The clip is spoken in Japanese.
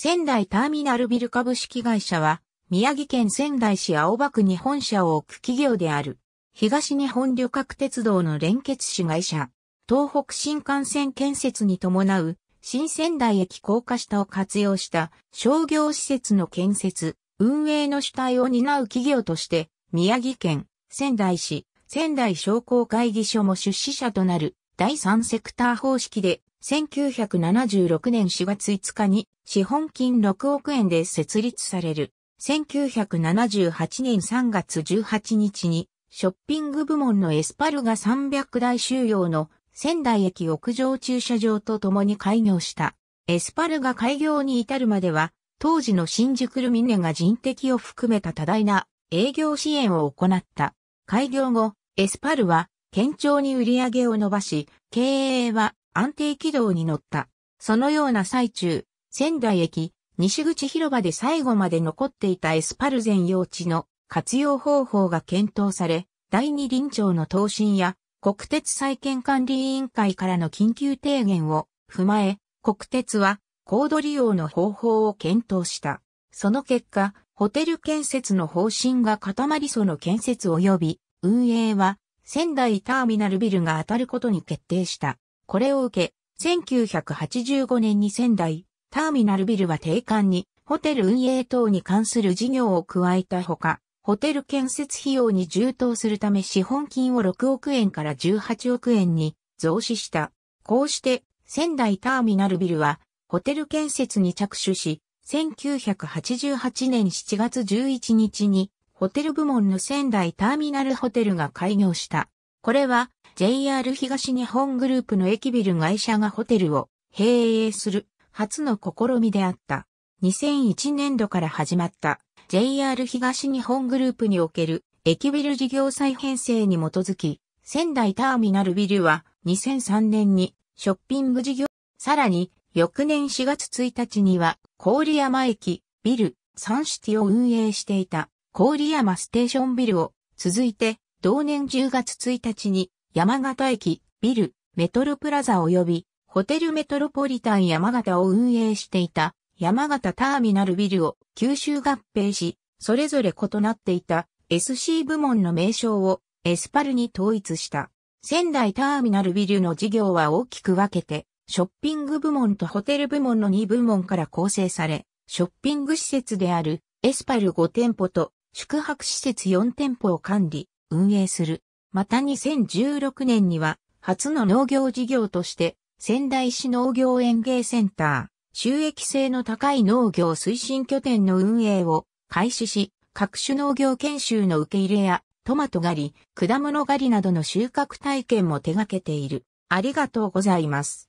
仙台ターミナルビル株式会社は、宮城県仙台市青葉区に本社を置く企業である、東日本旅客鉄道の連結子会社、東北新幹線建設に伴う、新仙台駅高架下を活用した商業施設の建設、運営の主体を担う企業として、宮城県、仙台市、仙台商工会議所も出資者となる第3セクター方式で1976年4月5日に資本金6億円で設立される。1978年3月18日にショッピング部門のエスパルが300台収容の仙台駅屋上駐車場と共に開業した。エスパルが開業に至るまでは、当時の新宿ルミネが人的を含めた多大な営業支援を行った。開業後、エスパルは堅調に売り上げを伸ばし、経営は安定軌道に乗った。そのような最中、仙台駅、西口広場で最後まで残っていたエスパルゼン用地の活用方法が検討され、第二臨庁の答申や国鉄再建管理委員会からの緊急提言を踏まえ、国鉄は高度利用の方法を検討した。その結果、ホテル建設の方針が固まりその建設及び運営は仙台ターミナルビルが当たることに決定した。これを受け、1985年に仙台ターミナルビルは定館にホテル運営等に関する事業を加えたほか、ホテル建設費用に充当するため資本金を6億円から18億円に増資した。こうして仙台ターミナルビルはホテル建設に着手し、1988年7月11日にホテル部門の仙台ターミナルホテルが開業した。これは JR 東日本グループの駅ビル会社がホテルを閉営する初の試みであった。2001年度から始まった JR 東日本グループにおける駅ビル事業再編成に基づき、仙台ターミナルビルは2003年にショッピング事業、さらに翌年4月1日には郡山駅ビルサンシティを運営していた。郡山ステーションビルを、続いて、同年10月1日に、山形駅、ビル、メトロプラザ及び、ホテルメトロポリタン山形を運営していた、山形ターミナルビルを九州合併し、それぞれ異なっていた SC 部門の名称をエスパルに統一した。仙台ターミナルビルの事業は大きく分けて、ショッピング部門とホテル部門の2部門から構成され、ショッピング施設であるエスパル5店舗と宿泊施設4店舗を管理、運営する。また2016年には、初の農業事業として、仙台市農業園芸センター、収益性の高い農業推進拠点の運営を開始し、各種農業研修の受け入れや、トマト狩り、果物狩りなどの収穫体験も手掛けている。ありがとうございます。